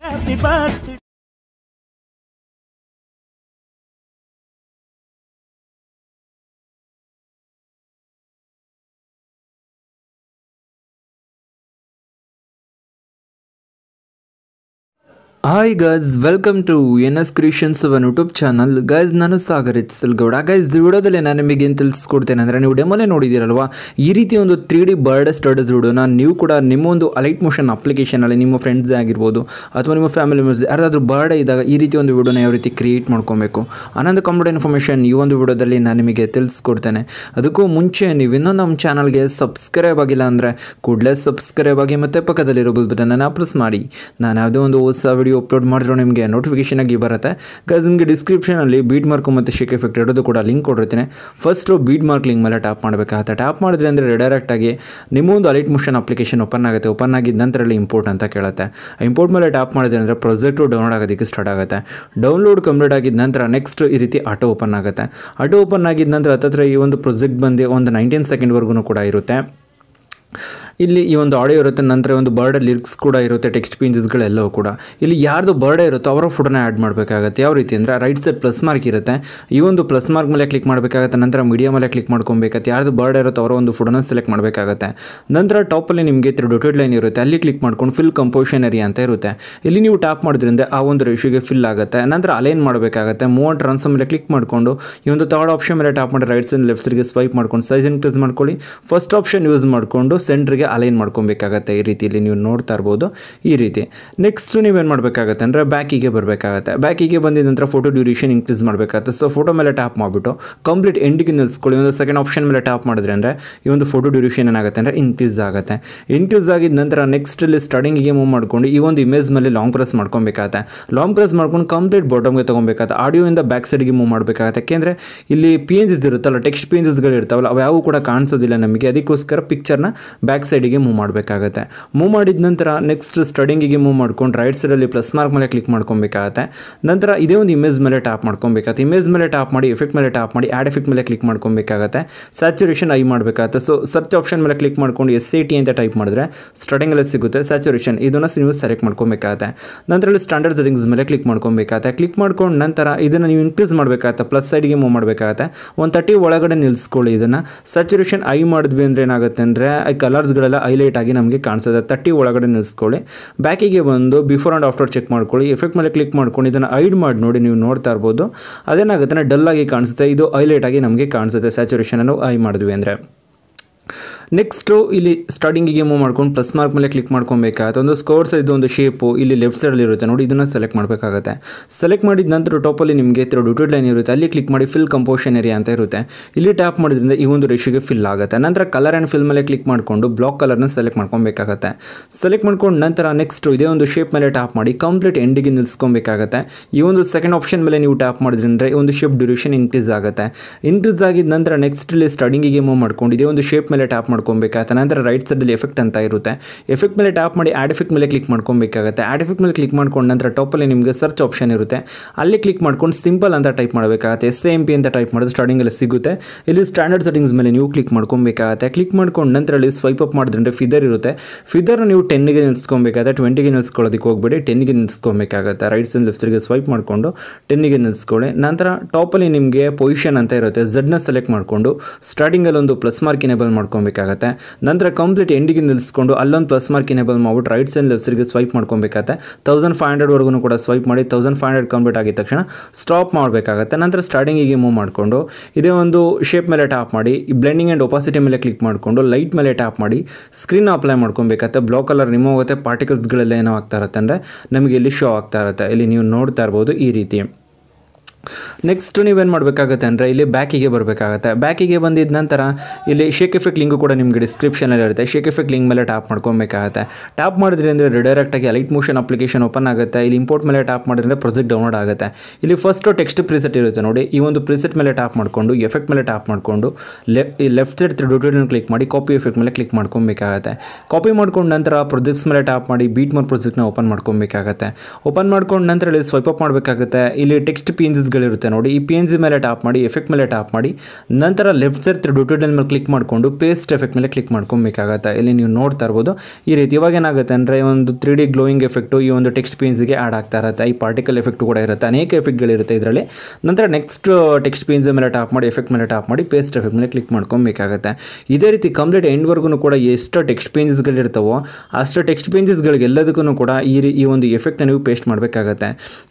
Happy birthday. Hi guys welcome to N S creations one YouTube channel guys ನಾನು Sagar Gowda guys ವಿಡಿಯೋದಲ್ಲಿ ನಾನು ನಿಮಗೆ ಏನು ತಿಳಿಸ್ಕೊಡ್ತೇನೆ ಅಂದರೆ ನೀವು ಡೆಮೋಲೆ ನೋಡಿದ್ದೀರಲ್ವಾ ಈ ರೀತಿ ಒಂದು ತ್ರೀ ಡಿ ಬರ್ಡ್ ಸ್ಟಡೀಸ್ ವಿಡಿಯೋನ ನೀವು ಕೂಡ ನಿಮ್ಮ ಒಂದು ಅಲೈಟ್ ಮೋಷನ್ ಅಪ್ಲಿಕೇಶನಲ್ಲಿ ನಿಮ್ಮ ಫ್ರೆಂಡ್ಸ್ ಆಗಿರ್ಬೋದು ಅಥವಾ ನಿಮ್ಮ ಫ್ಯಾಮಿಲಿ ಮೆಂಬರ್ಸ್ ಯಾರಾದರೂ ಬರ್ಡೇ ಇದ್ದಾಗ ಈ ರೀತಿ ಒಂದು ವಿಡಿಯೋನ ಯಾವ ರೀತಿ ಕ್ರಿಯೇಟ್ ಮಾಡ್ಕೊಬೇಕು ಅನ್ನೋದು ಕಂಪ್ಯೂಟರ್ ಇನ್ಫಾರ್ಮೇಷನ್ ಈ ಒಂದು ವಿಡೋದಲ್ಲಿ ನಾನು ನಿಮಗೆ ತಿಳಿಸ್ಕೊಡ್ತೇನೆ ಅದಕ್ಕೂ ಮುಂಚೆ ನೀವು ಇನ್ನೊಂದು ನಮ್ಮ ಚಾನಲ್ಗೆ ಸಬ್ಸ್ಕ್ರೈಬ್ ಆಗಿಲ್ಲ ಅಂದರೆ ಕೂಡಲೇ ಸಬ್ಸ್ಕ್ರೈಬ್ ಆಗಿ ಮತ್ತೆ ಪಕ್ಕದಲ್ಲಿರೋ ನಾನು ಪ್ರೆಸ್ ಮಾಡಿ ನಾನು ಯಾವುದೇ ಒಂದು ಹೊಸ ವಿಡಿಯೋ ವಿಡಿಯೋ ಅಪ್ಲೋಡ್ ಮಾಡಿದ್ರು ನಿಮಗೆ ನೋಟಿಫಿಕೇಶನ್ ಆಗಿ ಬರುತ್ತೆ ಗೈಸ್ ನಿಮಗೆ ಡಿಸ್ಕ್ರಿಪ್ಷನಲ್ಲಿ ಬೀಟ್ ಮಾರ್ಕ್ ಮತ್ತು ಶೇಕ್ ಎಫೆಕ್ಟ್ ಇಡೋದು ಕೂಡ ಲಿಂಕ್ ಕೊಡಿರ್ತೀನಿ ಫಸ್ಟು ಬೀಟ್ ಮಾರ್ಕ್ ಲಿಂಕ್ ಮೇಲೆ ಟ್ಯಾಪ್ ಮಾಡಬೇಕಾಗುತ್ತೆ ಟ್ಯಾಪ್ ಮಾಡಿದ್ರೆ ಅಂದರೆ ಡೈರೆಕ್ಟ್ ಆಗಿ ನಿಮ್ಮೊಂದು ಅಲೈಟ್ ಮೋಷನ್ ಅಪ್ಲಿಕೇಶನ್ ಓಪನ್ ಆಗುತ್ತೆ ಓಪನ್ ಆಗಿದ ನಂತರ ಇಂಪೋರ್ಟ್ ಅಂತ ಕೇಳುತ್ತೆ ಇಂಪೋರ್ಟ್ ಮೇಲೆ ಟ್ಯಾಪ್ ಮಾಡಿದ್ರೆ ಅಂದರೆ ಪ್ರಾಜೆಕ್ಟು ಡೌನ್ಲೋಡ್ ಆಗೋದಕ್ಕೆ ಸ್ಟಾರ್ಟ್ ಆಗುತ್ತೆ ಡೌನ್ಲೋಡ್ ಕಂಪ್ಲೀಟ್ ಆಗಿದ ನಂತರ ನೆಕ್ಸ್ಟ್ ಈ ರೀತಿ ಆಟೋ ಓಪನ್ ಆಗುತ್ತೆ ಆಟೋ ಓಪನ್ ಆಗಿದ ನಂತರ ಹತ್ತತ್ರ ಈ ಒಂದು ಪ್ರೊಜೆಕ್ಟ್ ಬಂದು ಒಂದು ನೈನ್ಟೀನ್ ಸೆಕೆಂಡ್ವರೆಗೂ ಕೂಡ ಇರುತ್ತೆ ಇಲ್ಲಿ ಈ ಒಂದು ಆಡಿಯೋ ಇರುತ್ತೆ ನಂತರ ಒಂದು ಬರ್ಡ್ ಲಿರಿಕ್ಸ್ ಕೂಡ ಇರುತ್ತೆ ಟೆಕ್ಸ್ಟ್ ಪೇಂಜಸ್ಗಳೆಲ್ಲವೂ ಕೂಡ ಇಲ್ಲಿ ಯಾರ್ದು ಬರ್ಡೇ ಇರುತ್ತೋ ಅವರ ಫೋಟೋನ ಆ್ಯಡ್ ಮಾಡಬೇಕಾಗುತ್ತೆ ಯಾವ ರೀತಿ ಅಂದರೆ ರೈಟ್ ಸೈಡ್ ಪ್ಲಸ್ ಮಾರ್ಕ್ ಇರುತ್ತೆ ಈ ಒಂದು ಪ್ಲಸ್ ಮಾರ್ಕ್ ಮೇಲೆ ಕ್ಲಿಕ್ ಮಾಡಬೇಕಾಗುತ್ತೆ ನಂತರ ಮೀಡಿಯಾ ಮೇಲೆ ಕ್ಲಿಕ್ ಮಾಡ್ಕೊಬೇಕಾಗತ್ತೆ ಯಾರ್ದು ಬರ್ಡೇ ಇರುತ್ತೋ ಅವರ ಒಂದು ಫೋಟೋನ ಸೆಲೆಕ್ಟ್ ಮಾಡಬೇಕಾಗುತ್ತೆ ನಂತರ ಟಾಪಲ್ಲಿ ನಿಮಗೆ ಡೊಟೆಡ್ ಲೈನ್ ಇರುತ್ತೆ ಅಲ್ಲಿ ಕ್ಲಿಕ್ ಮಾಡ್ಕೊಂಡು ಫಿಲ್ ಕಂಪೋಷನರಿ ಅಂತ ಇರುತ್ತೆ ಇಲ್ಲಿ ನೀವು ಟ್ಯಾಪ್ ಮಾಡಿದ್ರಿಂದ ಆ ಒಂದು ರೇಷಿಗೆ ಫಿಲ್ ಆಗುತ್ತೆ ನಂತರ ಅಲೈನ್ ಮಾಡಬೇಕಾಗುತ್ತೆ ಮೂವತ್ತು ರನ್ಸ್ ಮೇಲೆ ಕ್ಲಿಕ್ ಮಾಡಿಕೊಂಡು ಈ ಒಂದು ಥರ್ಡ್ ಆಪ್ಷನ್ ಮೇಲೆ ಟ್ಯಾಪ್ ಮಾಡಿ ರೈಟ್ ಸೈಡ್ ಲೆಫ್ಟ್ ಸೈಡ್ಗೆ ಸ್ವೈಪ್ ಮಾಡ್ಕೊಂಡು ಸೈಜ್ ಇನ್ಕ್ರೀಸ್ ಮಾಡ್ಕೊಳ್ಳಿ ಫಸ್ಟ್ ಆಪ್ಷನ್ ಯೂಸ್ ಮಾಡಿಕೊಂಡು ಸೆಂಟ್ರಿಗೆ ಅಲೈನ್ ಮಾಡ್ಕೊಬೇಕಾಗತ್ತೆ ಈ ಇಲ್ಲಿ ನೀವು ನೋಡ್ತಾ ಇರ್ಬೋದು ಈ ರೀತಿ ನೆಕ್ಸ್ಟ್ ನೀವೇನು ಮಾಡಬೇಕಾಗತ್ತೆ ಅಂದರೆ ಬ್ಯಾಕಿಗೆ ಬರಬೇಕಾಗತ್ತೆ ಬ್ಯಾಕಿಗೆ ಬಂದಿದ ನಂತರ ಫೋಟೋ ಡ್ಯೂರೇಷನ್ ಇನ್ಕ್ರೀಸ್ ಮಾಡಬೇಕಾಗುತ್ತೆ ಸೊ ಫೋಟೋ ಮೇಲೆ ಟ್ಯಾಪ್ ಮಾಡಿಬಿಟ್ಟು ಕಂಪ್ಲೀಟ್ ಎಂಡಿಗೆ ನಿಲ್ಲಿಸ್ಕೊಳ್ಳಿ ಒಂದು ಸೆಕೆಂಡ್ ಆಪ್ಷನ್ ಮೇಲೆ ಟ್ಯಾಪ್ ಮಾಡಿದ್ರೆ ಅಂದರೆ ಈ ಒಂದು ಫೋಟೋ ಡ್ಯೂರೇಷನ್ ಏನಾಗುತ್ತೆ ಅಂದರೆ ಇನ್ಕ್ರೀಸ್ ಆಗುತ್ತೆ ಇನ್ಕ್ರೀಸ್ ಆಗಿದ ನಂತರ ನೆಕ್ಸ್ಟ್ ಇಲ್ಲಿ ಸ್ಟಾರ್ಟಿಂಗಿಗೆ ಮೂವ್ ಮಾಡ್ಕೊಂಡು ಈ ಒಂದು ಇಮೇಜ್ ಮೇಲೆ ಲಾಂಗ್ ಪ್ರೆಸ್ ಮಾಡ್ಕೊಬೇಕಾಗತ್ತೆ ಲಾಂಗ್ ಪ್ರೆಸ್ ಮಾಡ್ಕೊಂಡು ಕಂಪ್ಲೀಟ್ ಬಾಟಮ್ಗೆ ತೊಗೊಬೇಕಾಗತ್ತೆ ಇಂದ ಬ್ಯಾಕ್ ಸೈಡ್ಗೆ ಮೂವ್ ಮಾಡಬೇಕಾಗತ್ತೆ ಯಾಕೆಂದರೆ ಇಲ್ಲಿ ಪಿ ಎನ್ ಇರುತ್ತಲ್ಲ ಟೆಕ್ಸ್ಟ್ ಪಿ ಇರ್ತಾವಲ್ಲ ಅವು ಯಾವೂ ಕೂಡ ಕಾಣಿಸೋದಿಲ್ಲ ನಮಗೆ ಅದಕ್ಕೋಸ್ಕರ ಪಿಕ್ಚರ್ನ ಬ್ಯಾಕ್ ಸೈಡಿಗೆ ಮೂವ್ ಮಾಡಬೇಕಾಗುತ್ತೆ ಮೂವ್ ಮಾಡಿದ ನಂತರ ನೆಕ್ಸ್ಟ್ ಸ್ಟಡಿಂಗಿಗೆ ಮೂವ್ ಮಾಡ್ಕೊಂಡು ರೈಟ್ ಸೈಡಲ್ಲಿ ಪ್ಲಸ್ ಮಾರ್ಕ್ ಮೇಲೆ ಕ್ಲಿಕ್ ಮಾಡ್ಕೊಬೇಕಾಗತ್ತೆ ನಂತರ ಇದೇ ಒಂದು ಇಮೇಜ್ ಮೇಲೆ ಟ್ಯಾಪ್ ಮಾಡ್ಕೊಬೇಕಾಗತ್ತೆ ಇಮೇಜ್ ಮೇಲೆ ಟ್ಯಾಪ್ ಮಾಡಿ ಎಫೆಕ್ಟ್ ಮೇಲೆ ಟ್ಯಾಪ್ ಮಾಡಿ ಆ್ಯಡ್ ಎಫೆಕ್ಟ್ ಮೇಲೆ ಕ್ಲಿಕ್ ಮಾಡ್ಕೊಬೇಕಾಗತ್ತೆ ಸ್ಯಾಚುರೇಷನ್ ಐ ಮಾಡಬೇಕಾಗತ್ತೆ ಸೊ ಸರ್ಚ್ ಆಪ್ಷನ್ ಮೇಲೆ ಕ್ಲಿಕ್ ಮಾಡ್ಕೊಂಡು ಎಸ್ ಐ ಟಿ ಅಂತ ಟೈಪ್ ಮಾಡಿದ್ರೆ ಸ್ಟಡಿಂಗಲ್ಲೇ ಸಿಗುತ್ತೆ ಸ್ಯಾಚುರೇಷನ್ ಇದನ್ನು ನೀವು ಸೆಲೆಕ್ಟ್ ಮಾಡ್ಕೊಬೇಕಾಗತ್ತೆ ನಂತರ ಸ್ಟ್ಯಾಂಡರ್ಡ್ ಸೆಟಿಂಗ್ಸ್ ಮೇಲೆ ಕ್ಲಿಕ್ ಮಾಡ್ಕೊಬೇಕಾಗತ್ತೆ ಕ್ಲಿಕ್ ಮಾಡ್ಕೊಂಡು ನಂತರ ಇದನ್ನು ನೀವು ಇನ್ಕ್ರೀಸ್ ಮಾಡಬೇಕಾಗತ್ತೆ ಪ್ಲಸ್ ಸೈಡಿಗೆ ಮೂವ್ ಮಾಡಬೇಕಾಗತ್ತೆ ಒಂದು ತರ್ಟಿ ಒಳಗಡೆ ನಿಲ್ಲಿಸ್ಕೊಳ್ಳಿ ಇದನ್ನು ಸ್ಯಾಚುರೇಷನ್ ಐ ಮಾಡಿದ್ವಿ ಅಂದರೆ ಏನಾಗುತ್ತೆ ಅಂದರೆ ಕಲರ್ಸ್ಗಳೆಲ್ಲ ಹೈಲೈಟ್ ಆಗಿ ನಮಗೆ ಕಾಣಿಸುತ್ತೆ ತಟ್ಟಿ ಒಳಗಡೆ ನಿಲ್ಲಿಸ್ಕೊಳ್ಳಿ ಬ್ಯಾಕಿಗೆ ಬಂದು ಬಿಫೋರ್ ಆ್ಯಂಡ್ ಆಫ್ಟರ್ ಚೆಕ್ ಮಾಡ್ಕೊಳ್ಳಿ ಎಫೆಕ್ಟ್ ಮೇಲೆ ಕ್ಲಿಕ್ ಮಾಡ್ಕೊಂಡು ಇದನ್ನು ಐಡ್ ಮಾಡಿ ನೋಡಿ ನೀವು ನೋಡ್ತಾ ಇರ್ಬೋದು ಅದೇನಾಗುತ್ತೆ ಡಲ್ ಆಗಿ ಕಾಣಿಸುತ್ತೆ ಇದು ಹೈಲೈಟ್ ಆಗಿ ನಮಗೆ ಕಾಣಿಸುತ್ತೆ ಸ್ಯಾಚುರೇಷನ್ ಅನ್ನು ಹೈ ಮಾಡಿದ್ವಿ ಅಂದರೆ ನೆಕ್ಸ್ಟು ಇಲ್ಲಿ ಸ್ಟಾರ್ಟಿಂಗಿಗೆ ಮೂವ್ ಮಾಡ್ಕೊಂಡು ಪ್ಲಸ್ ಮಾರ್ಕ್ ಮೇಲೆ ಕ್ಲಿಕ್ ಮಾಡ್ಕೊಬೇಕಾಗುತ್ತೆ ಒಂದು ಸ್ಕೋರ್ಸ್ ಇದು ಒಂದು ಶೇಪು ಇಲ್ಲಿ ಲೆಫ್ಟ್ ಸೈಡಲ್ಲಿ ಇರುತ್ತೆ ನೋಡಿ ಇದನ್ನು ಸೆಲೆಕ್ಟ್ ಮಾಡಬೇಕಾಗುತ್ತೆ ಸೆಲೆಕ್ಟ್ ಮಾಡಿದ ನಂತರ ಟಾಪಲ್ಲಿ ನಿಮಗೆ ತಿರು ಡ್ಯೂಟೆಡ್ ಲೈನ್ ಇರುತ್ತೆ ಅಲ್ಲಿ ಕ್ಲಿಕ್ ಮಾಡಿ ಫಿಲ್ ಕಂಪೋಷನ್ ಏರಿಯಾ ಅಂತ ಇರುತ್ತೆ ಇಲ್ಲಿ ಟ್ಯಾಪ್ ಮಾಡಿದ್ರಿಂದ ಈ ಒಂದು ರೇಷಿಗೆ ಫಿಲ್ ಆಗುತ್ತೆ ನಂತರ ಕಲರ್ ಆ್ಯಂಡ್ ಫಿಲ್ ಮೇಲೆ ಕ್ಲಿಕ್ ಮಾಡಿಕೊಂಡು ಬ್ಲಾಕ್ ಕಲರ್ನ ಸೆಲೆಕ್ಟ್ ಮಾಡ್ಕೊಬೇಕಾಗುತ್ತೆ ಸೆಲೆಕ್ಟ್ ಮಾಡ್ಕೊಂಡು ನಂತರ ನೆಕ್ಸ್ಟ್ ಇದೇ ಒಂದು ಶೇಪ್ ಮೇಲೆ ಟ್ಯಾಪ್ ಮಾಡಿ ಕಂಪ್ಲೀಟ್ ಎಂಡಿಗೆ ನಿಲ್ಸ್ಕೊಬೇಕಾಗುತ್ತೆ ಈ ಒಂದು ಸೆಕೆಂಡ್ ಆಪ್ಷನ್ ಮೇಲೆ ನೀವು ಟ್ಯಾಪ್ ಮಾಡಿದ್ರೆ ಈ ಒಂದು ಶೇಪ್ ಡ್ಯೂರೇಷನ್ ಇನ್ಕ್ರೀಸ್ ಆಗುತ್ತೆ ಇನ್ಕ್ರೀಸ್ ಆಗಿದ ನಂತರ ನೆಕ್ಸ್ಟ್ ಇಲ್ಲಿ ಸ್ಟಾರ್ಟಿಂಗಿಗೆ ಮೂವ್ ಮಾಡ್ಕೊಂಡು ಇದೇ ಒಂದು ಶೇಪ್ ಮೇಲೆ ಟ್ಯಾಪ್ ಮಾಡಿ ಮಾಡ್ಕೊಬೇಕಾಗುತ್ತೆ ನಂತರ ರೈಟ್ ಸೈಡಲ್ಲಿ ಎಫೆಕ್ಟ್ ಅಂತ ಇರುತ್ತೆ ಎಫೆಕ್ಟ್ ಮೇಲೆ ಟ್ಯಾಪ್ ಮಾಡಿ ಆ್ಯಡ್ ಎಫೆಕ್ಟ್ ಮೇಲೆ ಕ್ಲಿಕ್ ಮಾಡ್ಕೊಬೇಕಾಗುತ್ತೆ ಆ್ಯಡ್ ಎಫೆಕ್ಟ್ ಮೇಲೆ ಕ್ಲಿಕ್ ಮಾಡ್ಕೊಂಡು ನಂತರ ಟಾಪಲ್ಲಿ ನಿಮಗೆ ಸರ್ಚ್ ಆಪ್ಷನ್ ಇರುತ್ತೆ ಅಲ್ಲಿ ಕ್ಲಿಕ್ ಮಾಡ್ಕೊಂಡು ಸಿಂಪಲ್ ಅಂತ ಟೈಪ್ ಮಾಡಬೇಕಾಗುತ್ತೆ ಎಸ್ ಎಂ ಪಿ ಅಂತ ಟೈಪ್ ಮಾಡಿದ್ರೆ ಸ್ಟಾರ್ಟಿಂಗಲ್ಲಿ ಸಿಗುತ್ತೆ ಇಲ್ಲಿ ಸ್ಟ್ಯಾಂಡರ್ಡ್ ಸೆಟ್ಟಿಂಗ್ಸ್ ಮೇಲೆ ನೀವು ಕ್ಲಿಕ್ ಮಾಡ್ಕೊಬೇಕಾಗುತ್ತೆ ಕ್ಲಿಕ್ ಮಾಡ್ಕೊಂಡು ನಂತರ ಇಲ್ಲಿ ಸ್ವೈಪ್ ಅಪ್ ಮಾಡಿದ್ರೆ ಫಿದರ್ ಇರುತ್ತೆ ಫಿದರ್ ನೀವು ಟೆನ್ನಿಗೆ ನಿಲ್ಸ್ಕೊಬೇಕಾಗುತ್ತೆ ಟ್ವೆಂಟಿಗೆ ನಿಲ್ಸ್ಕೊಳ್ಳೋದಕ್ಕೆ ಹೋಗ್ಬೇಡಿ ಟೆನ್ಗೆ ನಿಲ್ಸ್ಕೊಬೇಕಾಗುತ್ತೆ ರೈಟ್ ಸೈಡ್ ಲೆಫ್ಟ್ ಸೈಡ್ಗೆ ಸ್ವೈಪ್ ಮಾಡಿಕೊಂಡು ಟೆನ್ನಿಗೆ ನಿಲ್ಸ್ಕೊಳ್ಳಿ ನಂತರ ಟಾಪಲ್ಲಿ ನಿಮಗೆ ಪೊಸಿಷನ್ ಅಂತ ಇರುತ್ತೆ ಝಡ್ನ ಸೆಲೆಕ್ಟ್ ಮಾಡಿಕೊಂಡು ಸ್ಟಾರ್ಟಿಂಗಲ್ಲಿ ಒಂದು ಪ್ಲಸ್ ಮಾರ್ಕ್ ಇನೇಬಲ್ ಮಾಡ್ಕೊಬೇಕಾಗುತ್ತೆ ನಂತರ ಕಂಪ್ಲೀಟ್ ಎಂಡಿಗೆ ನಿಲ್ಲಿಸ್ಕೊಂಡು ಅಲ್ಲೊಂದು ಪ್ಲಸ್ ಮಾರ್ಕ್ ಇನೇಬಲ್ ಮಾಡ್ಬಿಟ್ಟು ರೈಟ್ ಸೈಡ್ ಲೆಫ್ಟ್ಗೆ ಸ್ವೈಪ್ ಮಾಡ್ಕೊಬೇಕತ್ತೆ ತೌಸಂಡ್ ಫೈವ್ ಹಂಡ್ರೆಡ್ವರೆಗೂ ಕೂಡ ಸ್ವೈಪ್ ಮಾಡಿ ತೌಸಂಡ್ ಫೈವ್ ಹಂಡ್ರೆಡ್ ಕಂಪ್ಲೀಟ್ ಆಗಿದ ತಕ್ಷಣ ಸ್ಟಾಪ್ ಮಾಡಬೇಕಾಗುತ್ತೆ ನಂತರ ಸ್ಟಾರ್ಟಿಂಗಿಗೆ ಮೂವ್ ಮಾಡಿಕೊಂಡು ಇದೇ ಒಂದು ಶೇಪ್ ಮೇಲೆ ಟ್ಯಾಪ್ ಮಾಡಿ ಬ್ಲೆಂಡಿಂಗ್ ಆ್ಯಂಡ್ ಒಪಾಸಿಟಿ ಮೇಲೆ ಕ್ಲಿಕ್ ಮಾಡಿಕೊಂಡು ಲೈಟ್ ಮೇಲೆ ಟ್ಯಾಪ್ ಮಾಡಿ ಸ್ಕ್ರೀನ್ ಅಪ್ಲೈ ಮಾಡ್ಕೊಬೇಕಾಗತ್ತೆ ಬ್ಲಾಕ್ ಕಲರ್ ರಿಮೂವ್ ಆಗುತ್ತೆ ಪಾರ್ಟಿಕಲ್ಸ್ಗಳೆಲ್ಲ ಏನೋ ಆಗ್ತಾ ಇರುತ್ತೆ ಅಂದರೆ ನಮಗೆ ಇಲ್ಲಿ ಶೋ ಆಗ್ತಾ ಇರುತ್ತೆ ಇಲ್ಲಿ ನೀವು ನೋಡ್ತಾ ಇರ್ಬೋದು ಈ ರೀತಿ ನೆಕ್ಸ್ಟ್ ನೀವೇನು ಮಾಡಬೇಕಾಗುತ್ತೆ ಅಂದರೆ ಇಲ್ಲಿ ಬ್ಯಾಕಿಗೆ ಬರಬೇಕಾಗುತ್ತೆ ಬ್ಯಾಕಿಗೆ ಬಂದಿದ್ದ ನಂತರ ಇಲ್ಲಿ ಶೇಕ್ ಎಫೆಕ್ಟ್ ಲಿಂಕು ಕೂಡ ನಿಮಗೆ ಡಿಸ್ಕ್ರಿಪ್ಷನಲ್ಲಿ ಇರುತ್ತೆ ಶೇಕ್ ಎಫೆಕ್ಟ್ ಲಿಂಕ್ ಮೇಲೆ ಟ್ಯಾಪ್ ಮಾಡ್ಕೊಬೇಕಾಗುತ್ತೆ ಟ್ಯಾಪ್ ಮಾಡಿದ್ರೆ ಅಂದರೆ ಡೈರೆಕ್ಟಾಗಿ ಲೈಟ್ ಮೋಷನ್ ಅಪ್ಲಿಕೇಶನ್ ಓಪನ್ ಆಗುತ್ತೆ ಇಲ್ಲಿ ಇಂಪೋರ್ಟ್ ಮೇಲೆ ಟ್ಯಾಪ್ ಮಾಡಿದ್ರೆ ಪ್ರೊಜೆಕ್ಟ್ ಡೌನ್ಲೋಡ್ ಆಗುತ್ತೆ ಇಲ್ಲಿ ಫಸ್ಟು ಟೆಕ್ಸ್ಟ್ ಪ್ರಿಸೆಟ್ ಇರುತ್ತೆ ನೋಡಿ ಈ ಒಂದು ಪ್ರಿಸೆಟ್ ಮೇಲೆ ಟ್ಯಾಪ್ ಮಾಡಿಕೊಂಡು ಎಫೆಕ್ಟ್ ಮೇಲೆ ಟ್ಯಾಪ್ ಮಾಡಿಕೊಂಡು ಲೆಫ್ಟ್ ಸೈಡ್ ತ್ರಿಡೋಟಿಯನ್ನು ಕ್ಲಿಕ್ ಮಾಡಿ ಕಾಪಿ ಎಫೆಕ್ಟ್ ಮೇಲೆ ಕ್ಲಿಕ್ ಮಾಡ್ಕೊಬೇಕಾಗುತ್ತೆ ಕಾಪಿ ಮಾಡ್ಕೊಂಡು ನಂತರ ಪ್ರೊಜೆಕ್ಟ್ಸ್ ಮೇಲೆ ಟ್ಯಾಪ್ ಮಾಡಿ ಬೀಟ್ ಮೋರ್ ಪ್ರೊಜೆಕ್ಟ್ನ ಓಪನ್ ಮಾಡ್ಕೊಬೇಕಾಗುತ್ತೆ ಓಪನ್ ಮಾಡ್ಕೊಂಡು ನಂತರ ಇಲ್ಲಿ ಸ್ವೈಪ್ ಅಪ್ ಮಾಡಬೇಕಾಗುತ್ತೆ ಇಲ್ಲಿ ಟೆಕ್ಸ್ಟ್ ಪೇಂಜಸ್ ಇರುತ್ತೆ ನೋಡಿ ಈ ಪಿ ಎನ್ ಜಿ ಮೇಲೆ ಟ್ಯಾಪ್ ಮಾಡಿ ಎಫೆಕ್ಟ್ ಮೇಲೆ ಟ್ಯಾಪ್ ಮಾಡಿ ನಂತರ ಲೆಫ್ಟ್ ಸೈಡ್ ಟ್ಯೂಟೋರಿಯಲ್ ಮೇಲೆ ಕ್ಲಿಕ್ ಮಾಡಿಕೊಂಡು ಪೇಸ್ಟ್ ಎಫೆಕ್ಟ್ ಮೇಲೆ ಕ್ಲಿಕ್ ಮಾಡ್ಕೊಬೇಕಾಗತ್ತೆ ಇಲ್ಲಿ ನೀವು ನೋಡ್ತಾ ಇರ್ಬೋದು ಈ ರೀತಿ ಇವಾಗ ಏನಾಗುತ್ತೆ ಅಂದರೆ ಒಂದು ತ್ರೀ ಡಿ ಗ್ಲೋಯಿಂಗ್ ಎಫೆಕ್ಟು ಈ ಒಂದು ಟೆಕ್ಸ್ಟ್ ಪೇನ್ಸ್ಗೆ ಆ್ಯಡ್ ಆಗ್ತಾ ಇರುತ್ತೆ ಈ ಪಾರ್ಟಿಕಲ್ ಎಫೆಕ್ಟ್ ಕೂಡ ಇರುತ್ತೆ ಅನೇಕ ಎಫೆಕ್ಟ್ಗಳಿರುತ್ತೆ ಇದರಲ್ಲಿ ನಂತರ ನೆಕ್ಸ್ಟ್ ಟೆಕ್ಸ್ಟ್ ಪೇನ್ಸ್ ಮೇಲೆ ಟ್ಯಾಪ್ ಮಾಡಿ ಎಫೆಕ್ಟ್ ಮೇಲೆ ಟ್ಯಾಪ್ ಮಾಡಿ ಪೇಸ್ಟ್ ಎಫೆಕ್ಟ್ ಮೇಲೆ ಕ್ಲಿಕ್ ಮಾಡ್ಕೊಬೇಕಾಗತ್ತೆ ಇದೇ ರೀತಿ ಕಂಪ್ಲೀಟ್ ಎಂಡ್ವರ್ಗೂ ಕೂಡ ಎಷ್ಟು ಟೆಕ್ಸ್ಟ್ ಪೇನ್ಸ್ಗಳಿರ್ತಾವೋ ಅಷ್ಟು ಟೆಕ್ಸ್ಟ್ ಎಲ್ಲದಕ್ಕೂ ಕೂಡ ಈ ಈ ಒಂದು ಎಫೆಕ್ಟ್ನ ನೀವು ಪೇಸ್ಟ್ ಮಾಡಬೇಕಾಗತ್ತೆ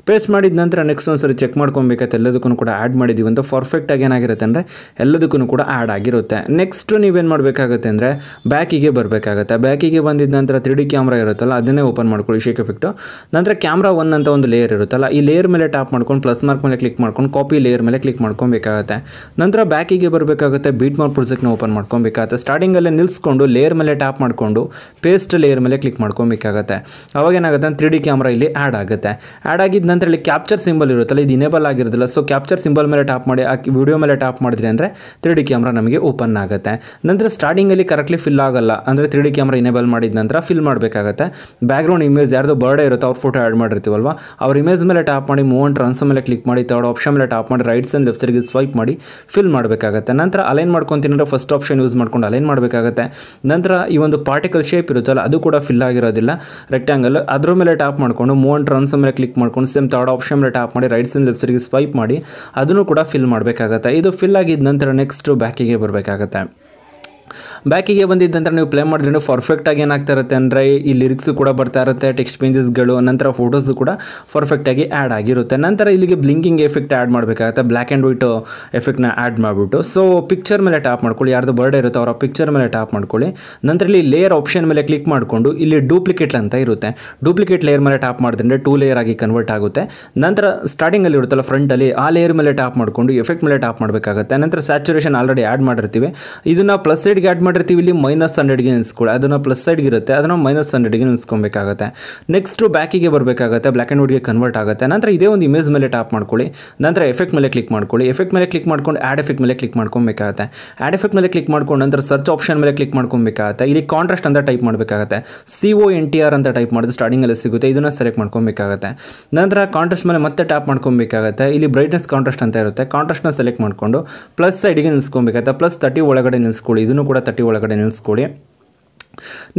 ಪೇಸ್ಟ್ ಮಾಡಿದ ನಂತರ ನೆಕ್ಸ್ಟ್ ಒಂದು ಚೆಕ್ ಮಾಡ್ಕೊಬೇಕು ಬೇಕಾಯ್ತು ಎಲ್ಲದಕ್ಕೂ ಕೂಡ ಆ್ಯಡ್ ಮಾಡಿದ್ದೀವಿ ಅಂತ ಪರ್ಫೆಕ್ಟಾಗಿ ಏನಾಗಿರುತ್ತೆ ಅಂದರೆ ಎಲ್ಲದಕ್ಕೂ ಕೂಡ ಆ್ಯಡ್ ಆಗಿರುತ್ತೆ ನೆಕ್ಸ್ಟ್ ನೀವೇನು ಮಾಡಬೇಕಾಗುತ್ತೆ ಅಂದರೆ ಬ್ಯಾಕಿಗೆ ಬರಬೇಕಾಗುತ್ತೆ ಬ್ಯಾಕಿಗೆ ಬಂದಿದ್ದ ನಂತರ ತ್ರೀ ಡಿ ಕ್ಯಾಮ್ರಾ ಇರುತ್ತಲ್ಲ ಅದನ್ನೇ ಓಪನ್ ಮಾಡ್ಕೊಳ್ಳಿ ಶೇಕ್ ಎಫೆಕ್ಟು ನಂತರ ಕ್ಯಾಮ್ರಾ ಒನ್ ಅಂತ ಒಂದು ಲೇಯರ್ ಇರುತ್ತಲ್ಲ ಈ ಲೇಯರ್ ಮೇಲೆ ಟ್ಯಾಪ್ ಮಾಡ್ಕೊಂಡು ಪ್ಲಸ್ ಮಾರ್ಕ್ ಮೇಲೆ ಕ್ಲಿಕ್ ಮಾಡ್ಕೊಂಡು ಕಾಪಿ ಲೇಯರ್ ಮೇಲೆ ಕ್ಲಿಕ್ ಮಾಡ್ಕೊಬೇಕಾಗುತ್ತೆ ನಂತರ ಬ್ಯಾಕಿಗೆ ಬರಬೇಕಾಗುತ್ತೆ ಬೀಟ್ ಮಾರ್ ಪ್ರಾಜೆಕ್ಟ್ನ ಓಪನ್ ಮಾಡ್ಕೊಬೇಕಾಗುತ್ತೆ ಸ್ಟಾರ್ಟಿಂಗಲ್ಲೇ ನಿಲ್ಲಿಸ್ಕೊಂಡು ಲೇಯರ್ ಮೇಲೆ ಟ್ಯಾಪ್ ಮಾಡಿಕೊಂಡು ಪೇಸ್ಟ್ ಲೇಯರ್ ಮೇಲೆ ಕ್ಲಿಕ್ ಮಾಡ್ಕೊಬೇಕಾಗುತ್ತೆ ಅವಾಗೇನಾಗುತ್ತೆ ತ್ರೀ ಡಿ ಕ್ಯಾಮ್ರಾ ಇಲ್ಲಿ ಆ್ಯಡ್ ಆಗುತ್ತೆ ಆ್ಯಡ್ ಆಗಿದ್ದ ನಂತರ ಇಲ್ಲಿ ಕ್ಯಾಪ್ಚರ್ ಸಿಂಬಲ್ ಇರುತ್ತಲ್ಲ ಇದು ಇನೇಬಲ್ ಆಗಿ ಆಗಿರೋದಿಲ್ಲ ಸೊ ಕ್ಯಾಪ್ಚರ್ ಸಿಂಬಲ್ ಮೇಲೆ ಟ್ಯಾಪ್ ಮಾಡಿ ಆ ವಿಡಿಯೋ ಮೇಲೆ ಟ್ಯಾಪ್ ಮಾಡಿದ್ರಿ ಅಂದರೆ ತ್ರೀ ಡಿ ಕ್ಯಾಮ್ರಾ ನಮಗೆ ಓಪನ್ ಆಗುತ್ತೆ ನಂತರ ಸ್ಟಾರ್ಟಿಂಗಲ್ಲಿ ಕರೆಕ್ಟ್ಲಿ ಫಿಲ್ ಆಗಲ್ಲ ಅಂದರೆ ತ್ರೀ ಡಿ ಕ್ಯಾಮ್ರಾ ಇನೇಬಲ್ ಮಾಡಿದ ನಂತರ ಫಿಲ್ ಮಾಡಬೇಕಾಗತ್ತೆ ಬ್ಯಾಗ್ರೌಂಡ್ ಇಮೇಜ್ ಯಾರ್ದು ಬರ್ಡೇ ಇರುತ್ತೆ ಅವ್ರ ಫೋಟೋ ಆ್ಯಡ್ ಮಾಡಿರ್ತೀವಲ್ವ ಅವ್ರ ಇಮೇಜ್ ಮೇಲೆ ಟ್ಯಾಪ್ ಮಾಡಿ ಮೂವನ್ ಟ್ರಾನ್ಸ್ ಮೇಲೆ ಕ್ಲಿಕ್ ಮಾಡಿ ತರ್ಡ್ ಆಪ್ಷನ್ ಮೇಲೆ ಟ್ಯಾಪ್ ಮಾಡಿ ರೈಟ್ಸ್ ಆ್ಯಂಡ್ ಲೆಫ್ಟ್ ಸೈಡ್ಗೆ ಸ್ವೈಪ್ ಮಾಡಿ ಫಿಲ್ ಮಾಡಬೇಕಾಗುತ್ತೆ ನಂತರ ಅಲೈನ್ ಮಾಡ್ಕೊತೀನಿ ಫಸ್ಟ್ ಆಪ್ಷನ್ ಯೂಸ್ ಮಾಡ್ಕೊಂಡು ಅಲೈನ್ ಮಾಡಬೇಕಾಗತ್ತೆ ನಂತರ ಈ ಒಂದು ಪಾರ್ಟಿಕಲ್ ಶೇಪ್ ಇರುತ್ತಲ್ಲ ಅದು ಕೂಡ ಫಿಲ್ ಆಗಿರೋದಿಲ್ಲ ರೆಕ್ಟ್ಯಾಂಗಲ್ ಅದ್ರ ಮೇಲೆ ಟ್ಯಾಪ್ ಮಾಡಿಕೊಂಡು ಮೂವನ್ ಟ್ರಾನ್ಸ್ ಮೇಲೆ ಕ್ಲಿಕ್ ಮಾಡ್ಕೊಂಡು ಸೇಮ್ ತರ್ಡ್ ಆಪ್ಷನ್ ಮೇಲೆ ಟ್ಯಾಪ್ ಮಾಡಿ ರೈಟ್ಸ್ ಆ್ಯಂಡ್ ಲೆಫ್ಟ್ ಸ್ವೈಪ್ ಮಾಡಿ ಅದನ್ನು ಕೂಡ ಫಿಲ್ ಮಾಡಬೇಕಾಗತ್ತೆ ಇದು ಫಿಲ್ ಆಗಿದ ನಂತರ ನೆಕ್ಸ್ಟು ಬ್ಯಾಕಿಗೆ ಬರಬೇಕಾಗತ್ತೆ ಬ್ಯಾಕಿಗೆ ಬಂದಿದ್ದ ನಂತರ ನೀವು ಪ್ಲೇ ಮಾಡಿದ್ರೆ ಆಗಿ ಏನಾಗ್ತಾ ಇರುತ್ತೆ ಅಂದರೆ ಈ ಲಿರಿಕ್ಸು ಕೂಡ ಬರ್ತಾ ಇರುತ್ತೆ ಟೆಕ್ಸ್ಟ್ ಪೇಂಜಸ್ಗಳು ನಂತರ ಫೋಟೋಸು ಕೂಡ ಪರ್ಫೆಕ್ಟಾಗಿ ಆ್ಯಡ್ ಆಗಿರುತ್ತೆ ನಂತರ ಇಲ್ಲಿಗೆ ಬ್ಲಿಂಕಿಂಗ್ ಎಫೆಕ್ಟ್ ಆ್ಯಡ್ ಮಾಡಬೇಕಾಗುತ್ತೆ ಬ್ಲ್ಯಾಕ್ ಆ್ಯಂಡ್ ವೈಟ್ ಎಫೆಕ್ಟ್ನ ಆ್ಯಡ್ ಮಾಡಿಬಿಟ್ಟು ಸೊ ಪಿಕ್ಚರ್ ಮೇಲೆ ಟ್ಯಾಪ್ ಮಾಡ್ಕೊಳ್ಳಿ ಯಾರ್ದು ಬರ್ಡೇ ಇರುತ್ತೆ ಅವರ ಪಿಕ್ಚರ್ ಮೇಲೆ ಟ್ಯಾಪ್ ಮಾಡ್ಕೊಳ್ಳಿ ನಂತರ ಇಲ್ಲಿ ಲೇಯರ್ ಆಪ್ಷನ್ ಮೇಲೆ ಕ್ಲಿಕ್ ಮಾಡಿಕೊಂಡು ಇಲ್ಲಿ ಡೂಪ್ಲಿಕೇಟ್ ಅಂತ ಇರುತ್ತೆ ಡೂಪ್ಲಿಕೇಟ್ ಲೇಯರ್ ಮೇಲೆ ಟ್ಯಾಪ್ ಮಾಡಿದ್ರೆ ಟೂ ಲೇಯರ್ ಆಗಿ ಕನ್ವರ್ಟ್ ಆಗುತ್ತೆ ನಂತರ ಸ್ಟಾರ್ಟಿಂಗಲ್ಲಿ ಇರುತ್ತಲ್ಲ ಫ್ರಂಟಲ್ಲಿ ಆ ಲೇಯರ್ ಮೇಲೆ ಟ್ಯಾಪ್ ಮಾಡಿಕೊಂಡು ಎಫೆಕ್ಟ್ ಮೇಲೆ ಟ್ಯಾಪ್ ಮಾಡಬೇಕಾಗುತ್ತೆ ನಂತರ ಸ್ಯಾಚುರೇಷನ್ ಆಲ್ರೆಡಿ ಆ್ಯಡ್ ಮಾಡಿರ್ತೀವಿ ಇದನ್ನು ಪ್ಲಸ್ ಸೈಡ್ಗೆ ಆ್ಯಡ್ ಮಾಡಿರ್ತೀವಿ ಇಲ್ಲಿ ಮೈನಸ್ ಹಂಡ್ರೆಡ್ಗೆ ನೆನೆಸ್ಕೊಳ್ಳಿ ಅದನ್ನು ಪ್ಲಸ್ ಸೈಡ್ಗೆ ಇರುತ್ತೆ ಅದನ್ನು ಮೈನಸ್ ಹಂಡ್ರೆಡ್ಗೆ ನೆನೆಸ್ಕೊಬೇಕಾಗುತ್ತೆ ನೆಕ್ಸ್ಟು ಬ್ಯಾಕಿಗೆ ಬರಬೇಕಾಗುತ್ತೆ ಬ್ಲ್ಯಾಕ್ ಆ್ಯಂಡ್ ವೈಟ್ಗೆ ಕನ್ವರ್ಟ್ ಆಗುತ್ತೆ ನಂತರ ಇದೇ ಒಂದು ಇಮೇಜ್ ಮೇಲೆ ಟ್ಯಾಪ್ ಮಾಡ್ಕೊಳ್ಳಿ ನಂತರ ಎಫೆಕ್ಟ್ ಮೇಲೆ ಕ್ಲಿಕ್ ಮಾಡ್ಕೊಳ್ಳಿ ಎಫೆಕ್ಟ್ ಮೇಲೆ ಕ್ಲಿಕ್ ಮಾಡ್ಕೊಂಡು ಆ್ಯಡ್ ಎಫೆಕ್ಟ್ ಮೇಲೆ ಕ್ಲಿಕ್ ಮಾಡ್ಕೊಬೇಕಾಗುತ್ತೆ ಆ್ಯಡ್ ಎಫೆಕ್ಟ್ ಮೇಲೆ ಕ್ಲಿಕ್ ಮಾಡ್ಕೊಂಡು ನಂತರ ಸರ್ಚ್ ಆಪ್ಷನ್ ಮೇಲೆ ಕ್ಲಿಕ್ ಮಾಡ್ಕೊಬೇಕಾಗುತ್ತೆ ಇಲ್ಲಿ ಕಾಂಟ್ರಾಸ್ಟ್ ಅಂತ ಟೈಪ್ ಮಾಡಬೇಕಾಗುತ್ತೆ C O N T R ಅಂತ ಟೈಪ್ ಮಾಡಿದ್ರೆ ಅಲ್ಲಿ ಸಿಗುತ್ತೆ ಇದನ್ನು ಸೆಲೆಕ್ಟ್ ಮಾಡ್ಕೊಬೇಕಾಗುತ್ತೆ ನಂತರ ಕಾಂಟ್ರಾಸ್ಟ್ ಮೇಲೆ ಮತ್ತೆ ಟ್ಯಾಪ್ ಮಾಡ್ಕೊಬೇಕಾಗುತ್ತೆ ಇಲ್ಲಿ ಬ್ರೈಟ್ನೆಸ್ ಕಾಂಟ್ರಾಸ್ಟ್ ಅಂತ ಇರುತ್ತೆ ಕಾಂಟ್ರಾಸ್ಟ್ನ ಸೆಲೆಕ್ಟ್ ಮಾಡಿಕೊಂಡು ಪ್ಲಸ್ ಸೈಡಿಗೆ ನಿಲ್ಸ್ಕೊಬೇಕಾಗುತ್ತೆ ಪ್ಲಸ್ ತರ್ಟಿ ಒಳಗಡೆ ನಿಲ್ಸ್ಕೊಳ್ಳಿ ಇದನ್ನು ಕೂಡ തട്ടിക്കുളക്കട സ്കൂളിൽ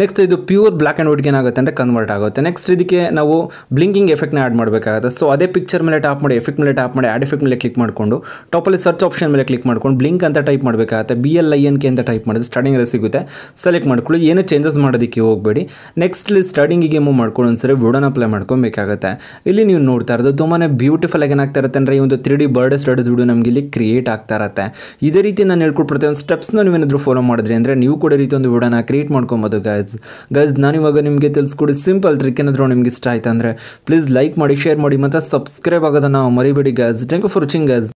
ನೆಕ್ಸ್ಟ್ ಇದು ಪ್ಯೂರ್ ಬ್ಲ್ಯಾಕ್ ಆ್ಯಂಡ್ ವೈಟ್ಗೆ ಏನಾಗುತ್ತೆ ಅಂದರೆ ಕನ್ವರ್ಟ್ ಆಗುತ್ತೆ ನೆಕ್ಸ್ಟ್ ಇದಕ್ಕೆ ನಾವು ಬ್ಲಿಂಕಿಂಗ್ ಎಫೆಕ್ಟ್ನ ಆ್ಯಡ್ ಮಾಡಬೇಕಾಗುತ್ತೆ ಸೊ ಅದೇ ಪಿಕ್ಚರ್ ಮೇಲೆ ಟಾಪ್ ಮಾಡಿ ಎಫೆಕ್ಟ್ ಮೇಲೆ ಟಾಪ್ ಮಾಡಿ ಆ್ಯಡ್ ಎಫೆಕ್ಟ್ ಮೇಲೆ ಕ್ಲಿಕ್ ಮಾಡಿಕೊಂಡು ಟಾಪಲ್ಲಿ ಸರ್ಚ್ ಆಪ್ಷನ್ ಮೇಲೆ ಕ್ಲಿಕ್ ಮಾಡ್ಕೊಂಡು ಬ್ಲಿಂಕ್ ಅಂತ ಟೈಪ್ ಮಾಡಬೇಕಾಗುತ್ತೆ B L I N K ಅಂತ ಟೈಪ್ ಮಾಡಿದ್ರೆ ಸ್ಟಾರ್ಟಿಂಗಲ್ಲಿ ಸಿಗುತ್ತೆ ಸೆಲೆಕ್ಟ್ ಮಾಡ್ಕೊಳ್ಳಿ ಏನು ಚೇಂಜಸ್ ಮಾಡೋದಕ್ಕೆ ಹೋಗಬೇಡಿ ನೆಕ್ಸ್ಟ್ ಸ್ಟಾರ್ಟಿಂಗಿಗೆ ಮೂವ್ ಮಾಡ್ಕೊಂಡು ಒಂದ್ಸರಿ ವುಡನ್ ಅಪ್ಲೈ ಮಾಡ್ಕೊಬೇಕಾಗುತ್ತೆ ಇಲ್ಲಿ ನೀವು ನೋಡ್ತಾ ಇರೋದು ತುಂಬಾ ಬ್ಯೂಟಿಫುಲ್ ಆಗಿ ಏನಾಗ್ತಾ ಇರುತ್ತೆ ಅಂದರೆ ಈ ಒಂದು three D bird studies video ನಮಗೆ ಇಲ್ಲಿ ಕ್ರಿಯೇಟ್ ಆಗ್ತಾ ಇರುತ್ತೆ ಇದೇ ರೀತಿ ನಾನು ಹೇಳ್ಕೊಟ್ಬಿಡ್ತೇವೆ ಒಂದು ಸ್ಟೆಪ್ಸ್ನ ನೀವೇನಾದರೂ ಫಾಲೋ ಮಾಡಿದ್ರೆ ಅಂದರೆ ನೀವು ಕೂಡ ರೀತಿ ಒಂದು ವಿಡೋನ ಕ್ರಿಯೇಟ್ ಮಾಡ್ಕೊಬೋದು ಮಾಡ್ಬೋದು ಗೈಸ್ ಗೈಸ್ ನಾನಿವಾಗ ನಿಮಗೆ ತಿಳಿಸ್ಕೊಡಿ ಸಿಂಪಲ್ ಟ್ರಿಕ್ ಏನಾದರೂ ನಿಮ್ಗೆ ಇಷ್ಟ ಆಯ್ತು ಅಂದರೆ ಪ್ಲೀಸ್ ಲೈಕ್ ಮಾಡಿ ಶೇರ್ ಮಾಡಿ ಮತ್ತು ಸಬ್ಸ್ಕ್ರೈಬ್ ಆಗೋದನ್ನು ಮರಿಬೇಡಿ guys thank you for watching guys